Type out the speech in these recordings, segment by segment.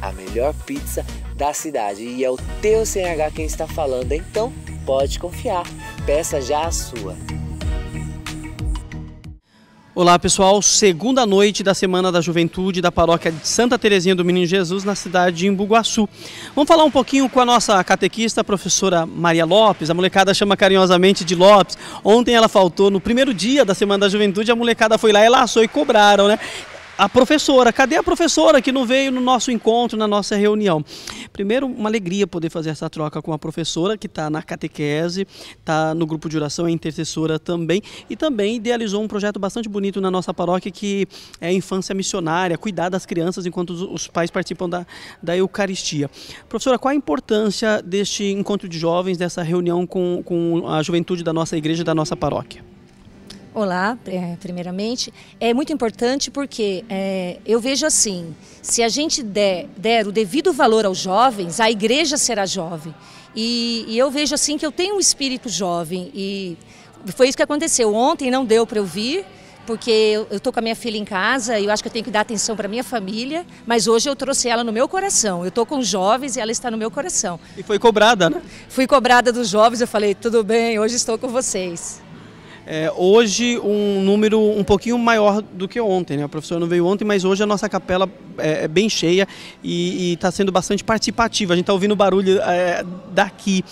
a melhor pizza da cidade. E é o teu CNH quem está falando, então pode confiar. Peça já a sua. Olá pessoal, segunda noite da Semana da Juventude da Paróquia de Santa Terezinha do Menino Jesus na cidade de Imbuguaçu. Vamos falar um pouquinho com a nossa catequista, a professora Maria Lopes, a molecada chama carinhosamente de Lopes. Ontem ela faltou no primeiro dia da Semana da Juventude, a molecada foi lá e laçou e cobraram, né? a professora, cadê a professora que não veio no nosso encontro, na nossa reunião? Primeiro, uma alegria poder fazer essa troca com a professora que está na catequese, está no grupo de oração, é intercessora também e também idealizou um projeto bastante bonito na nossa paróquia que é a infância missionária, cuidar das crianças enquanto os pais participam da, da Eucaristia. Professora, qual a importância deste encontro de jovens, dessa reunião com, com a juventude da nossa igreja, da nossa paróquia? Olá, é, primeiramente. É muito importante porque é, eu vejo assim: se a gente der, der, o devido valor aos jovens, a igreja será jovem. E, e, eu vejo assim que eu tenho um espírito jovem. E foi isso que aconteceu. Ontem não deu para eu vir, porque eu estou com a minha filha em casa e eu acho que eu tenho que dar atenção para minha família. Mas hoje eu trouxe ela no meu coração. Eu estou com jovens e ela está no meu coração. E foi cobrada, né? Fui cobrada dos jovens. Eu falei: tudo bem, hoje estou com vocês é, hoje um número um pouquinho maior do que ontem. Né? O professor não veio ontem, mas hoje a nossa capela é, é bem cheia e está sendo bastante participativa. A gente está ouvindo barulho é, daqui.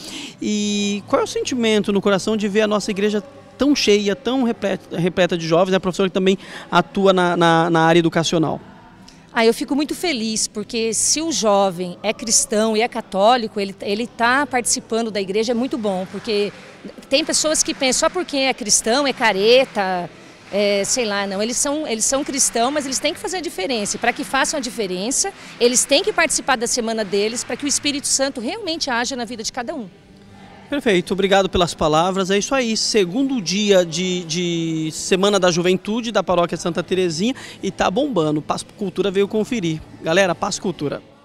E qual é o sentimento no coração de ver a nossa igreja tão cheia, tão repleta, repleta de jovens? É né? a professora que também atua na, na, na área educacional. Ah, eu fico muito feliz, porque se o jovem é cristão e é católico, ele está participando da igreja, é muito bom, porque tem pessoas que pensam só porque é cristão, é careta, é, sei lá, não. Eles são, eles são cristãos, mas eles têm que fazer a diferença. Para que façam a diferença, eles têm que participar da semana deles para que o Espírito Santo realmente haja na vida de cada um. Perfeito, obrigado pelas palavras. É isso aí, segundo dia de, de Semana da Juventude da Paróquia Santa Terezinha e tá bombando. Passo Cultura veio conferir. Galera, Passo Cultura.